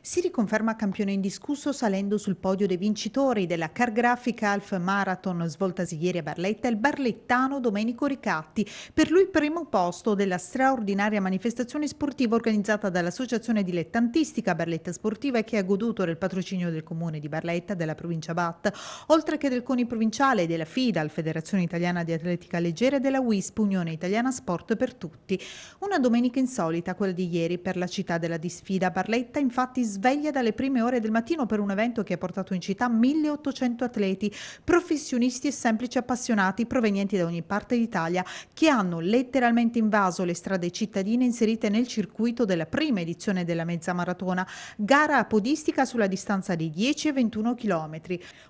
si riconferma campione indiscusso salendo sul podio dei vincitori della Car Cargraphic Half Marathon svoltasi ieri a Barletta il barlettano Domenico Ricatti, per lui il primo posto della straordinaria manifestazione sportiva organizzata dall'Associazione Dilettantistica Barletta Sportiva che ha goduto del patrocinio del comune di Barletta, della provincia BAT, oltre che del CONI provinciale, della FIDAL, Federazione Italiana di Atletica Leggera e della WISP, Unione Italiana Sport per Tutti. Una domenica insolita quella di ieri per la città della disfida. Barletta infatti sveglia dalle prime ore del mattino per un evento che ha portato in città 1800 atleti, professionisti e semplici appassionati provenienti da ogni parte d'Italia che hanno letteralmente invaso le strade cittadine inserite nel circuito della prima edizione della mezza maratona, gara podistica sulla distanza di 10 e 21 km.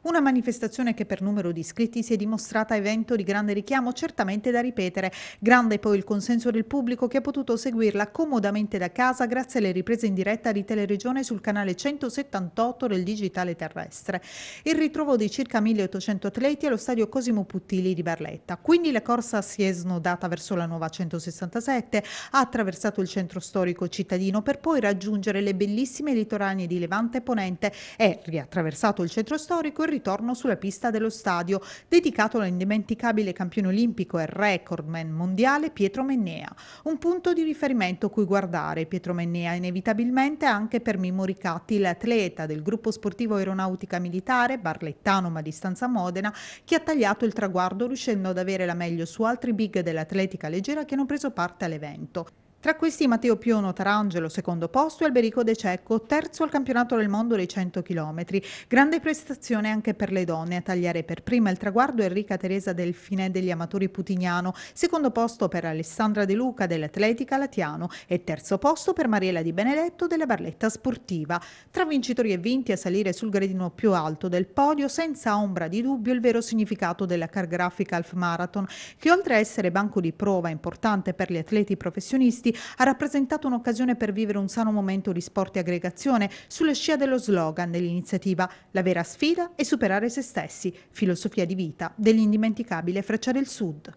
Una manifestazione che per numero di iscritti si è dimostrata evento di grande richiamo certamente da ripetere. Grande poi il consenso del pubblico che ha potuto seguirla comodamente da casa grazie alle riprese in diretta di Teleregione sul canale 178 del digitale terrestre. Il ritrovo di circa 1800 atleti allo stadio Cosimo Puttili di Barletta. Quindi la corsa si è snodata verso la nuova 167, ha attraversato il centro storico cittadino per poi raggiungere le bellissime litoranie di Levante e Ponente e, riattraversato il centro storico, il ritorno sulla pista dello stadio dedicato all'indimenticabile campione olimpico e recordman mondiale Pietro Mennea. Un punto di riferimento cui guardare Pietro Mennea inevitabilmente anche per Mimmo Moricatti, l'atleta del gruppo sportivo aeronautica militare, barlettano ma di Stanza Modena, che ha tagliato il traguardo riuscendo ad avere la meglio su altri big dell'atletica leggera che hanno preso parte all'evento. Tra questi Matteo Piono Tarangelo secondo posto e Alberico De Cecco terzo al campionato del mondo dei 100 km. Grande prestazione anche per le donne a tagliare per prima il traguardo Enrica Teresa Delfine degli amatori Putignano, secondo posto per Alessandra De Luca dell'Atletica Latiano e terzo posto per Mariella Di Benedetto della Barletta Sportiva. Tra vincitori e vinti a salire sul gradino più alto del podio senza ombra di dubbio il vero significato della Car Graphic Half Marathon che oltre a essere banco di prova importante per gli atleti professionisti eventi, ha rappresentato un'occasione per vivere un sano momento di sport e aggregazione sulla scia dello slogan dell'iniziativa La vera sfida è superare se stessi, filosofia di vita dell'indimenticabile Freccia del Sud.